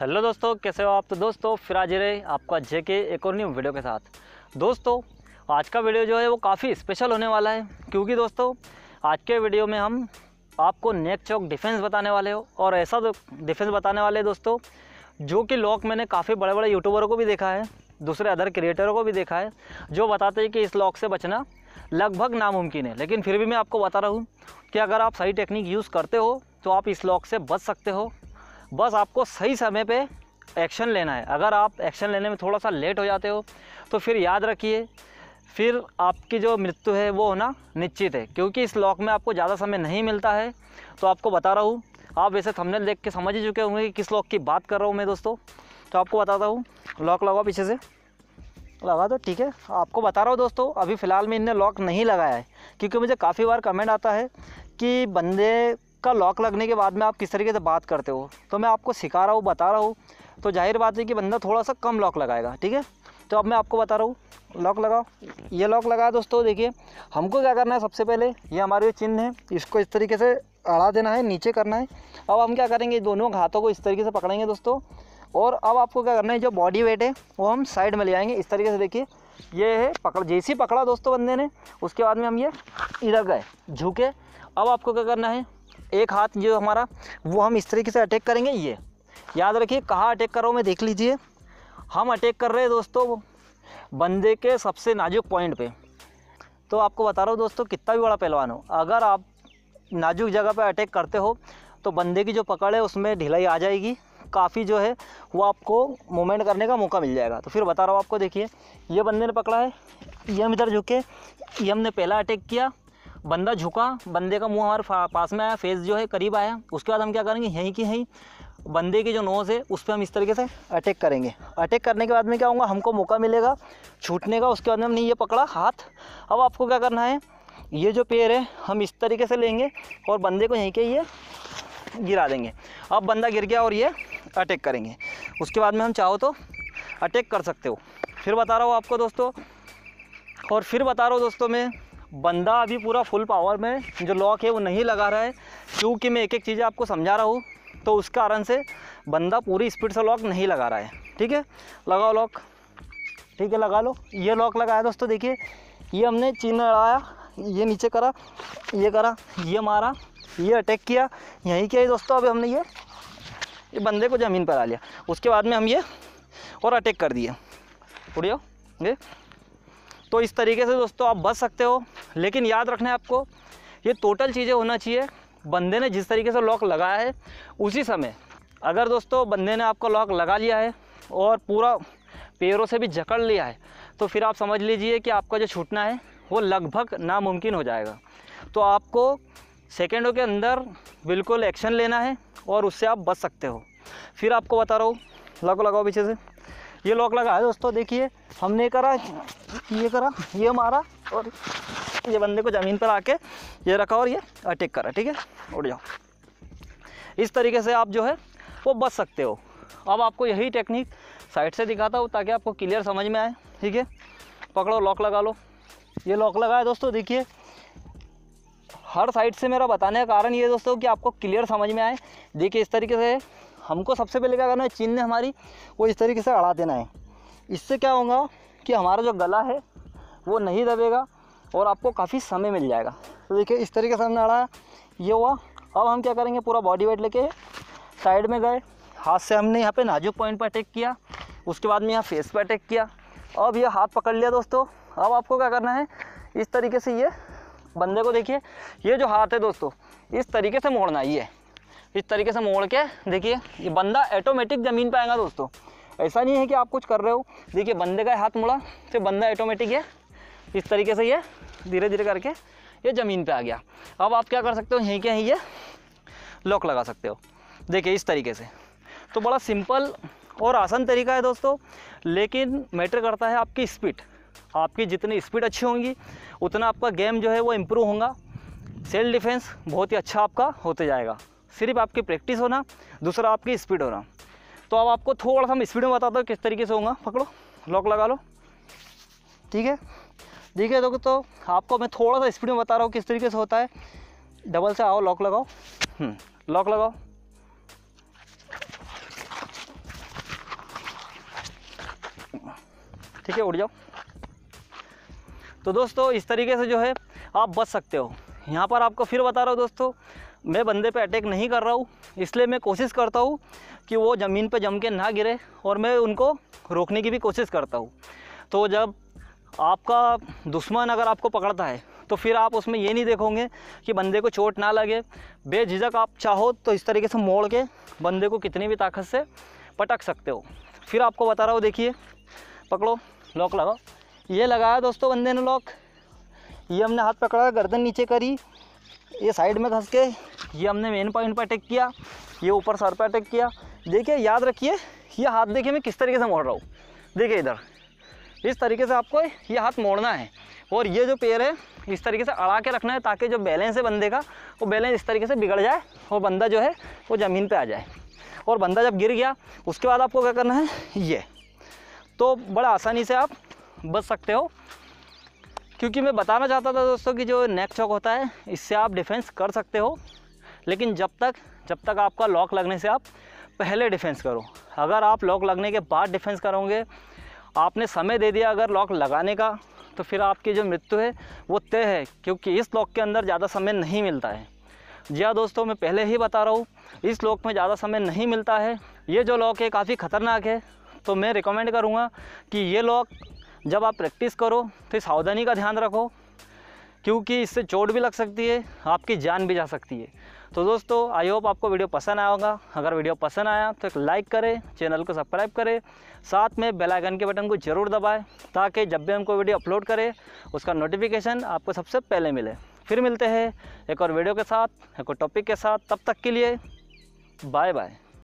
hello दोस्तों कैसे हो आप तो दोस्तों फिर आज है आपका जे के एक और न्यू वीडियो के साथ दोस्तों आज का वीडियो जो है वो काफ़ी स्पेशल होने वाला है क्योंकि दोस्तों आज के वीडियो में हम आपको नेक चौक डिफेंस बताने वाले हो और ऐसा डिफेंस बताने वाले दोस्तों जो कि लॉक मैंने काफ़ी बड़े बड़े यूट्यूबरों को भी देखा है दूसरे अदर क्रिएटरों को भी देखा है जो बताते हैं कि इस लॉक से बचना लगभग नामुमकिन है लेकिन फिर भी मैं आपको बता रहा हूँ कि अगर आप सही टेक्निक यूज़ करते हो तो आप इस लॉक से बच सकते हो बस आपको सही समय पे एक्शन लेना है अगर आप एक्शन लेने में थोड़ा सा लेट हो जाते हो तो फिर याद रखिए फिर आपकी जो मृत्यु है वो होना निश्चित है क्योंकि इस लॉक में आपको ज़्यादा समय नहीं मिलता है तो आपको बता रहा हूँ आप वैसे थंबनेल देख के समझ ही चुके होंगे कि किस लॉक की बात कर रहा हूँ मैं दोस्तों तो आपको बताता हूँ लॉक लगाओ पीछे से लगा दो ठीक है आपको बता रहा हूँ दोस्तों अभी फ़िलहाल में इनने लॉक नहीं लगाया है क्योंकि मुझे काफ़ी बार कमेंट आता है कि बंदे का लॉक लगने के बाद में आप किस तरीके से बात करते हो तो मैं आपको सिखा रहा हूँ बता रहा हूँ तो जाहिर बात है कि बंदा थोड़ा सा कम लॉक लगाएगा ठीक है तो अब मैं आपको बता रहा हूँ लॉक लगाओ ये लॉक लगाया दोस्तों देखिए हमको क्या करना है सबसे पहले ये हमारे चिन्ह है इसको इस तरीके से अड़ा देना है नीचे करना है अब हम क्या करेंगे दोनों हाथों को इस तरीके से पकड़ेंगे दोस्तों और अब आपको क्या करना है जो बॉडी वेट है वो हम साइड में ले आएंगे इस तरीके से देखिए ये है पकड़ जैसे ही पकड़ा दोस्तों बंदे ने उसके बाद में हम ये इधर गए झुके अब आपको क्या करना है एक हाथ जो हमारा वो हम इस तरीके से अटैक करेंगे ये याद रखिए कहाँ अटैक करो मैं देख लीजिए हम अटैक कर रहे हैं दोस्तों बंदे के सबसे नाजुक पॉइंट पे तो आपको बता रहा हूँ दोस्तों कितना भी बड़ा पहलवान हो अगर आप नाजुक जगह पे अटैक करते हो तो बंदे की जो पकड़ है उसमें ढिलाई आ जाएगी काफ़ी जो है वो आपको मूवमेंट करने का मौका मिल जाएगा तो फिर बता रहा हूँ आपको देखिए ये बंदे ने पकड़ा है ये हम इधर झुके ये हमने पहला अटैक किया बंदा झुका बंदे का मुंह हमारे पास में आया फेस जो है करीब आया उसके बाद हम क्या करेंगे यहीं की यहीं बंदे की जो नोज़ है उस पर हम इस तरीके से अटैक करेंगे अटैक करने के बाद में क्या होगा हमको मौका मिलेगा छूटने का उसके बाद में हमने ये पकड़ा हाथ अब आपको क्या करना है ये जो पैर है हम इस तरीके से लेंगे और बंदे को यहीं के ये गिरा देंगे अब बंदा गिर गया और ये अटैक करेंगे उसके बाद में हम चाहो तो अटैक कर सकते हो फिर बता रहा हूँ आपको दोस्तों और फिर बता रहा हूँ दोस्तों मैं बंदा अभी पूरा फुल पावर में जो लॉक है वो नहीं लगा रहा है क्योंकि मैं एक एक चीज़ आपको समझा रहा हूँ तो उस कारण से बंदा पूरी स्पीड से लॉक नहीं लगा रहा है ठीक है लगाओ लॉक ठीक है लगा लो ये लॉक लगाया दोस्तों देखिए ये हमने चीन लड़ाया ये नीचे करा ये करा ये मारा ये अटैक किया यहीं किया दोस्तों अभी हमने ये ये बंदे को ज़मीन पर आ लिया उसके बाद में हम ये और अटैक कर दिए उड़ियो ये तो इस तरीके से दोस्तों आप बच सकते हो लेकिन याद रखना है आपको ये टोटल चीज़ें होना चाहिए बंदे ने जिस तरीके से लॉक लगाया है उसी समय अगर दोस्तों बंदे ने आपका लॉक लगा लिया है और पूरा पैरों से भी जकड़ लिया है तो फिर आप समझ लीजिए कि आपका जो छूटना है वो लगभग नामुमकिन हो जाएगा तो आपको सेकेंडों के अंदर बिल्कुल एक्शन लेना है और उससे आप बच सकते हो फिर आपको बता रहा हूँ लगो लगाओ पीछे से ये लॉक लगा है दोस्तों देखिए हमने करा ये करा ये मारा और ये बंदे को ज़मीन पर आके ये रखा और ये अटैक करा ठीक है उड़ जाओ इस तरीके से आप जो है वो बच सकते हो अब आपको यही टेक्निक साइड से दिखाता हूँ ताकि आपको क्लियर समझ में आए ठीक है पकड़ो लॉक लगा लो ये लॉक लगा है दोस्तों देखिए हर साइड से मेरा बताने का कारण ये दोस्तों कि आपको क्लियर समझ में आए देखिए इस तरीके से हमको सबसे पहले क्या करना है चीन ने हमारी वो इस तरीके से अड़ा देना है इससे क्या होगा कि हमारा जो गला है वो नहीं दबेगा और आपको काफ़ी समय मिल जाएगा तो देखिए इस तरीके से हमने अड़ाया ये हुआ अब हम क्या करेंगे पूरा बॉडी वेट लेके साइड में गए हाथ से हमने यहाँ पे नाजुक पॉइंट पर अटैक किया उसके बाद में यहाँ फेस पर अटैक किया अब ये हाथ पकड़ लिया दोस्तों अब आपको क्या करना है इस तरीके से ये बंदे को देखिए ये जो हाथ है दोस्तों इस तरीके से मोड़ना है ये इस तरीके से मोड़ के देखिए ये बंदा ऑटोमेटिक ज़मीन पर आएगा दोस्तों ऐसा नहीं है कि आप कुछ कर रहे हो देखिए बंदे का हाथ मुड़ा फिर बंदा ऑटोमेटिक है इस तरीके से ये धीरे धीरे करके ये ज़मीन पे आ गया अब आप क्या कर सकते हो यहीं के यहीं ये लॉक लगा सकते हो देखिए इस तरीके से तो बड़ा सिंपल और आसान तरीका है दोस्तों लेकिन मैटर करता है आपकी स्पीड आपकी जितनी स्पीड अच्छी होंगी उतना आपका गेम जो है वो इम्प्रूव होगा सेल्फ डिफेंस बहुत ही अच्छा आपका होते जाएगा सिर्फ आपकी प्रैक्टिस होना दूसरा आपकी स्पीड होना तो अब आपको थोड़ा सा हम स्पीड में बताता हूँ किस तरीके से होगा पकड़ो लॉक लगा लो ठीक है ठीक है दोस्तों तो आपको मैं थोड़ा सा स्पीड में बता रहा हूँ किस तरीके से होता है डबल से आओ लॉक लगाओ हम्म, लॉक लगाओ ठीक है उड़ जाओ तो दोस्तों इस तरीके से जो है आप बच सकते हो यहाँ पर आपको फिर बता रहा हूँ दोस्तों मैं बंदे पे अटैक नहीं कर रहा हूँ इसलिए मैं कोशिश करता हूँ कि वो ज़मीन पे जम के ना गिरे और मैं उनको रोकने की भी कोशिश करता हूँ तो जब आपका दुश्मन अगर आपको पकड़ता है तो फिर आप उसमें ये नहीं देखोगे कि बंदे को चोट ना लगे बेझिझक आप चाहो तो इस तरीके से मोड़ के बंदे को कितनी भी ताकत से पटक सकते हो फिर आपको बता रहा हूँ देखिए पकड़ो लॉक लगाओ ये लगाया दोस्तों बंदे ने लॉक ये हमने हाथ पकड़ा गर्दन नीचे करी ये साइड में घस के ये हमने मेन पॉइंट पर अटैक किया ये ऊपर सर पर अटैक किया देखिए याद रखिए ये हाथ देखिए मैं किस तरीके से मोड़ रहा हूँ देखिए इधर इस तरीके से आपको ये हाथ मोड़ना है और ये जो पैर है इस तरीके से अड़ा के रखना है ताकि जो बैलेंस है बंदे का वो बैलेंस इस तरीके से बिगड़ जाए और बंदा जो है वो ज़मीन पे आ जाए और बंदा जब गिर गया उसके बाद आपको क्या करना है ये तो बड़ा आसानी से आप बच सकते हो क्योंकि मैं बताना चाहता था दोस्तों कि जो नेक चौक होता है इससे आप डिफेंस कर सकते हो लेकिन जब तक जब तक आपका लॉक लगने से आप पहले डिफेंस करो अगर आप लॉक लगने के बाद डिफेंस करोगे आपने समय दे दिया अगर लॉक लगाने का तो फिर आपकी जो मृत्यु है वो तय है क्योंकि इस लॉक के अंदर ज़्यादा समय नहीं मिलता है जी हाँ दोस्तों मैं पहले ही बता रहा हूँ इस लॉक में ज़्यादा समय नहीं मिलता है ये जो लॉक है काफ़ी ख़तरनाक है तो मैं रिकमेंड करूँगा कि ये लॉक जब आप प्रैक्टिस करो तो इस सावधानी का ध्यान रखो क्योंकि इससे चोट भी लग सकती है आपकी जान भी जा सकती है तो दोस्तों आई होप आपको वीडियो पसंद आया होगा अगर वीडियो पसंद आया तो एक लाइक करें चैनल को सब्सक्राइब करें साथ में बेल आइकन के बटन को ज़रूर दबाएं ताकि जब भी हमको वीडियो अपलोड करें उसका नोटिफिकेशन आपको सबसे पहले मिले फिर मिलते हैं एक और वीडियो के साथ एक और टॉपिक के साथ तब तक के लिए बाय बाय